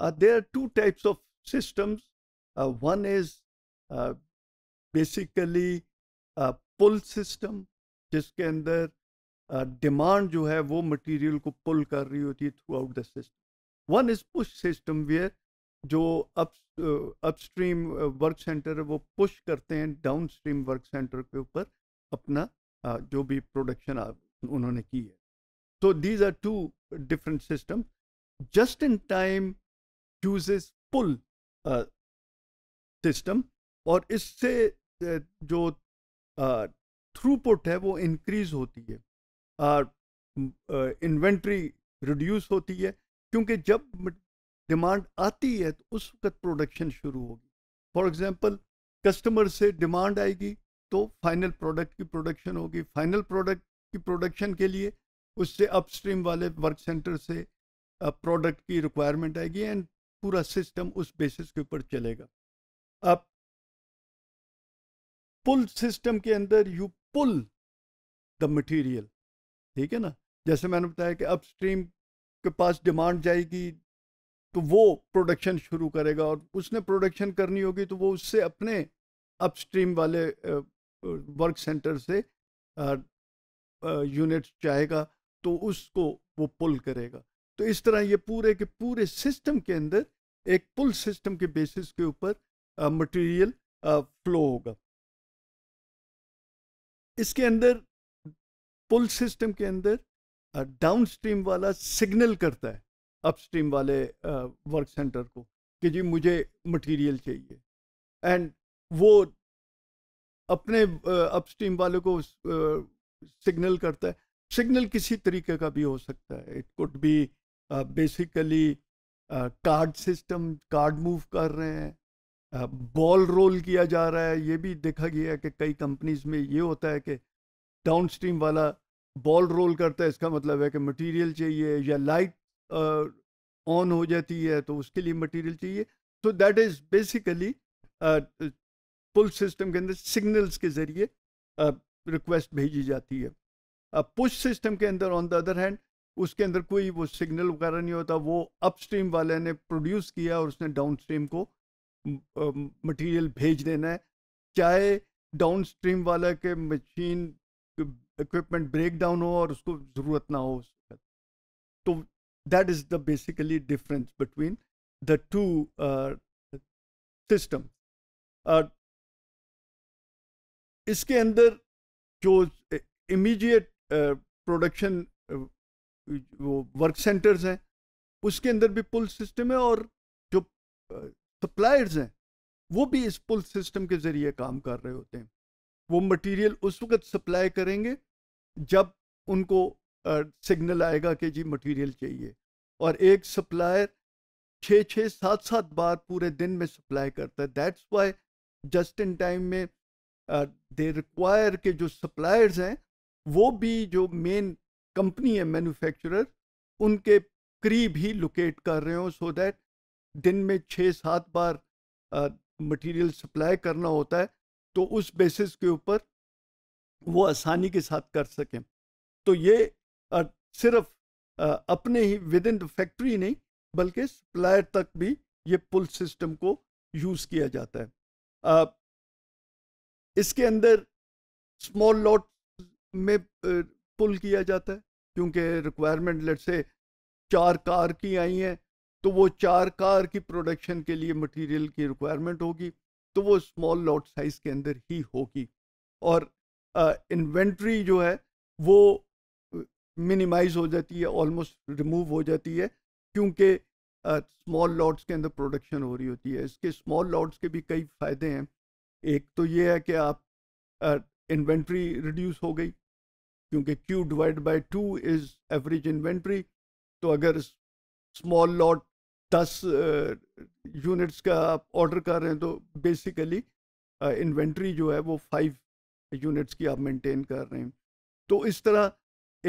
Uh, there are two types of systems. Uh, one is uh, basically pull system जिसके अंदर demand uh, जो है वो material को पुल कर रही होती है throughout the system one is push system where जो अप अपस्ट्रीम वर्क सेंटर है वो पुश करते हैं डाउन स्ट्रीम वर्क सेंटर के ऊपर अपना uh, जो भी प्रोडक्शन उन्होंने की है तो these are two different system just in time uses pull system और इससे जो थ्रूपुट है वो इंक्रीज होती है इन्वेंट्री रिड्यूस होती है क्योंकि जब डिमांड आती है तो उस वक्त प्रोडक्शन शुरू होगी फॉर एग्जांपल कस्टमर से डिमांड आएगी तो फाइनल प्रोडक्ट की प्रोडक्शन होगी फाइनल प्रोडक्ट की प्रोडक्शन के लिए उससे अपस्ट्रीम वाले वर्क सेंटर से प्रोडक्ट की रिक्वायरमेंट आएगी एंड पूरा सिस्टम उस बेसिस के ऊपर चलेगा अब पुल सिस्टम के अंदर यू पुल द मटेरियल ठीक है ना जैसे मैंने बताया कि अपस्ट्रीम स्ट्रीम के पास डिमांड जाएगी तो वो प्रोडक्शन शुरू करेगा और उसने प्रोडक्शन करनी होगी तो वो उससे अपने अपस्ट्रीम वाले वर्क सेंटर से यूनिट चाहेगा तो उसको वो पुल करेगा तो इस तरह ये पूरे के पूरे सिस्टम के अंदर एक पुल सिस्टम के बेसिस के ऊपर मटेरियल फ्लो होगा इसके अंदर पुल सिस्टम के अंदर डाउन स्ट्रीम वाला सिग्नल करता है अपस्ट्रीम वाले वर्क सेंटर को कि जी मुझे मटेरियल चाहिए एंड वो अपने अपस्ट्रीम वाले को सिग्नल करता है सिग्नल किसी तरीके का भी हो सकता है it could be basically card system card move कर रहे हैं बॉल रोल किया जा रहा है ये भी देखा गया है कि कई कंपनीज में ये होता है कि डाउन स्ट्रीम वाला बॉल रोल करता है इसका मतलब है कि मटेरियल चाहिए या लाइट ऑन हो जाती है तो उसके लिए मटेरियल चाहिए so that is basically pull system के अंदर सिग्नल्स के ज़रिए रिक्वेस्ट भेजी जाती है पुश सिस्टम के अंदर ऑन द अदर हैंड उसके अंदर कोई वो सिग्नल वगैरह नहीं होता वो अपस्ट्रीम वाले ने प्रोड्यूस किया और उसने डाउनस्ट्रीम को मटेरियल भेज देना है चाहे डाउनस्ट्रीम वाला के मशीन इक्विपमेंट ब्रेक डाउन हो और उसको ज़रूरत ना हो तो that is the basically difference between the two system इसके अंदर जो इमीडिएट प्रोडक्शन वो वर्क सेंटर्स हैं उसके अंदर भी पुल सिस्टम है और जो सप्लायर्स हैं वो भी इस पुल सिस्टम के ज़रिए काम कर रहे होते हैं वो मटेरियल उस वक्त सप्लाई करेंगे जब उनको सिग्नल आएगा कि जी मटेरियल चाहिए और एक सप्लायर छः छः सात सात बार पूरे दिन में सप्लाई करता है that's why just in time में दे रिक्वायर के जो सप्लायर्स हैं वो भी जो मेन कंपनी है मैन्युफैक्चरर उनके करीब ही लोकेट कर रहे हो सो दैट दिन में छः सात बार मटेरियल सप्लाई करना होता है तो उस बेसिस के ऊपर वो आसानी के साथ कर सकें तो ये सिर्फ अपने ही विद इन द फैक्ट्री नहीं बल्कि सप्लायर तक भी ये पुल सिस्टम को यूज़ किया जाता है इसके अंदर स्मॉल लॉट में पुल किया जाता है क्योंकि रिक्वायरमेंट लेट से चार कार की आई हैं तो वो चार कार की प्रोडक्शन के लिए मटेरियल की रिक्वायरमेंट होगी तो वो स्मॉल लॉट साइज के अंदर ही होगी और इन्वेंट्री जो है वो मिनिमाइज हो जाती है ऑलमोस्ट रिमूव हो जाती है क्योंकि स्मॉल लॉट्स के अंदर प्रोडक्शन हो रही होती है इसके स्मॉल लॉट्स के भी कई फ़ायदे हैं एक तो ये है कि आप इन्वेंट्री uh, रिड्यूस हो गई क्योंकि Q divide by two is average inventory तो अगर स्मॉल लॉट दस यूनिट्स uh, का आप ऑर्डर कर रहे हैं तो बेसिकली इन्वेंट्री uh, जो है वो फाइव यूनिट्स की आप मेंटेन कर रहे हैं तो इस तरह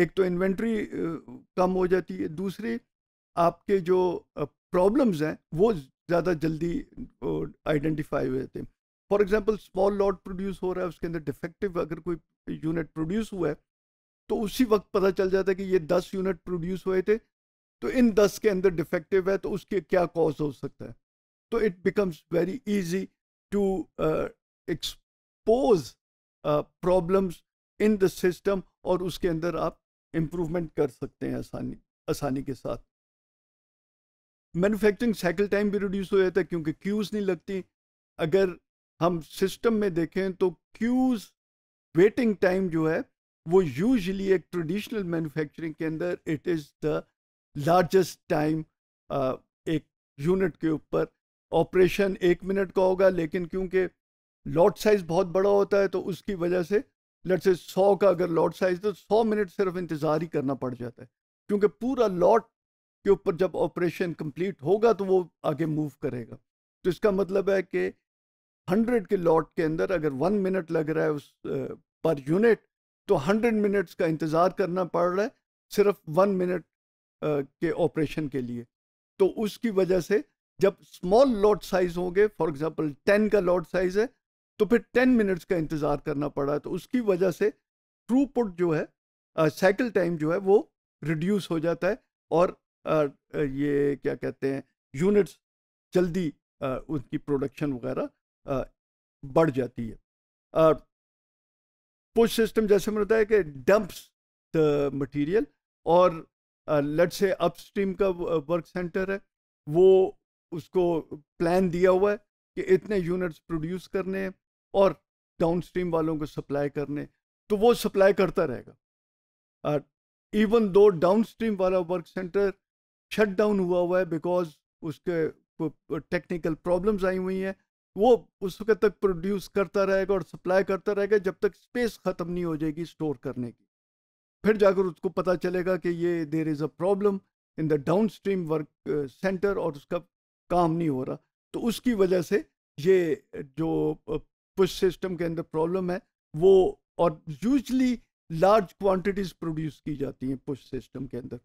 एक तो इन्वेंट्री uh, कम हो जाती है दूसरी आपके जो प्रॉब्लम्स हैं वो ज़्यादा जल्दी आइडेंटिफाई हो जाते हैं for example small lot produce हो रहा है उसके अंदर डिफेक्टिव अगर कोई यूनिट प्रोड्यूस हुआ है तो उसी वक्त पता चल जाता है कि ये दस यूनिट प्रोड्यूस हुए थे तो इन दस के अंदर डिफेक्टिव है तो उसके क्या कॉज हो सकता है तो it becomes very easy to expose problems in the system और उसके अंदर आप इम्प्रूवमेंट कर सकते हैं आसानी आसानी के साथ मैन्युफैक्चरिंग साइकिल टाइम भी रिड्यूस हो जाता है क्योंकि क्यूज़ नहीं लगती अगर हम सिस्टम में देखें तो क्यूज़ वेटिंग टाइम जो है वो यूजली एक ट्रेडिशनल मैन्युफैक्चरिंग के अंदर it is the largest time एक यूनिट के ऊपर ऑपरेशन एक मिनट का होगा लेकिन क्योंकि लॉट साइज़ बहुत बड़ा होता है तो उसकी वजह से लट से सौ का अगर लॉट साइज़ तो सौ मिनट सिर्फ इंतज़ार ही करना पड़ जाता है क्योंकि पूरा लॉट के ऊपर जब ऑपरेशन कंप्लीट होगा तो वो आगे मूव करेगा तो इसका मतलब है कि हंड्रेड के लॉट के अंदर अगर वन मिनट लग रहा है उस पर यूनिट तो हंड्रेड मिनट्स का इंतज़ार करना पड़ रहा है सिर्फ वन मिनट के ऑपरेशन के लिए तो उसकी वजह से जब स्मॉल लॉट साइज होंगे फॉर एग्जांपल टेन का लॉट साइज है तो फिर टेन मिनट्स का इंतज़ार करना पड़ा है तो उसकी वजह से थ्रूपुट जो है साइकिल uh, टाइम जो है वो रिड्यूस हो जाता है और uh, ये क्या कहते हैं यूनिट्स जल्दी uh, उनकी प्रोडक्शन वगैरह बढ़ जाती है पुश सिस्टम जैसे में बताया है कि डंप्स द मटेरियल और लट से अपस्ट्रीम का वर्क सेंटर है वो उसको प्लान दिया हुआ है कि इतने यूनिट्स प्रोड्यूस करने हैं और डाउनस्ट्रीम वालों को सप्लाई करने तो वो सप्लाई करता रहेगा इवन दो डाउनस्ट्रीम वाला वर्क सेंटर शट डाउन हुआ हुआ है बिकॉज उसके टेक्निकल प्रॉब्लम्स आई हुई हैं वो उस वक्त तक प्रोड्यूस करता रहेगा और सप्लाई करता रहेगा जब तक स्पेस ख़त्म नहीं हो जाएगी स्टोर करने की फिर जाकर उसको पता चलेगा कि ये there is a problem in the downstream work centre और उसका काम नहीं हो रहा तो उसकी वजह से ये जो पुश सिस्टम के अंदर प्रॉब्लम है वो और यूजली लार्ज क्वांटिटीज़ प्रोड्यूस की जाती हैं पुश सिस्टम के अंदर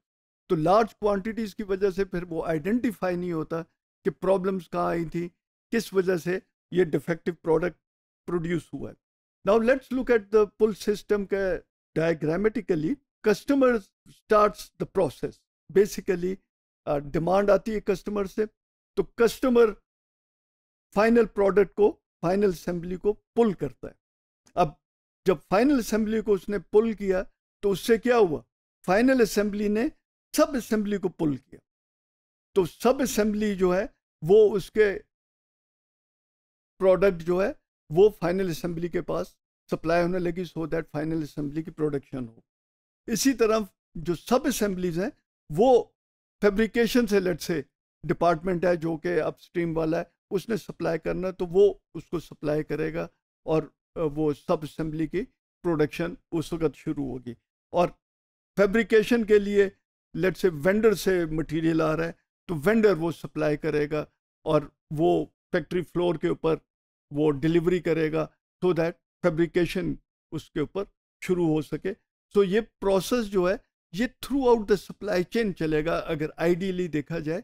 तो लार्ज क्वांटिटीज़ की वजह से फिर वो आइडेंटिफाई नहीं होता कि प्रॉब्लम्स कहाँ आई थी किस वजह से ये डिफेक्टिव प्रोडक्ट प्रोड्यूस हुआ है now let's look at the pull system के diagrammatically customer starts the process basically demand आती है कस्टमर से तो कस्टमर फाइनल प्रोडक्ट को फाइनल असेंबली को पुल करता है अब जब फाइनल असेंबली को उसने पुल किया तो उससे क्या हुआ फाइनल असेंबली ने सब असेंबली को पुल किया तो सब असेंबली जो है वो उसके प्रोडक्ट जो है वो फाइनल असम्बली के पास सप्लाई होने लगी सो दैट फाइनल असम्बली की प्रोडक्शन हो इसी तरह जो सब असम्बलीज हैं वो फेब्रिकेशन से लेट से डिपार्टमेंट है जो कि अपस्ट्रीम वाला है उसने सप्लाई करना तो वो उसको सप्लाई करेगा और वो सब असम्बली की प्रोडक्शन उस वक्त शुरू होगी और फेब्रिकेशन के लिए लेट से वेंडर से मटेरियल आ रहा है तो वेंडर वो सप्लाई करेगा और वो फैक्ट्री फ्लोर के ऊपर वो डिलीवरी करेगा सो दैट फेब्रिकेशन उसके ऊपर शुरू हो सके सो so ये प्रोसेस जो है ये throughout the supply chain चलेगा अगर आइडियली देखा जाए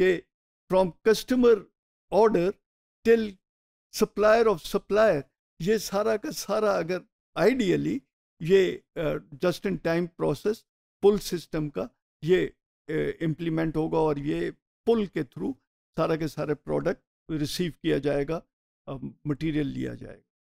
कि from customer order till supplier of supplier ये सारा का सारा अगर आइडियली ये just in time process pull system का ये इम्प्लीमेंट uh, होगा और ये पुल के थ्रू सारा के सारे प्रोडक्ट रिसीव किया जाएगा मटेरियल लिया जाएगा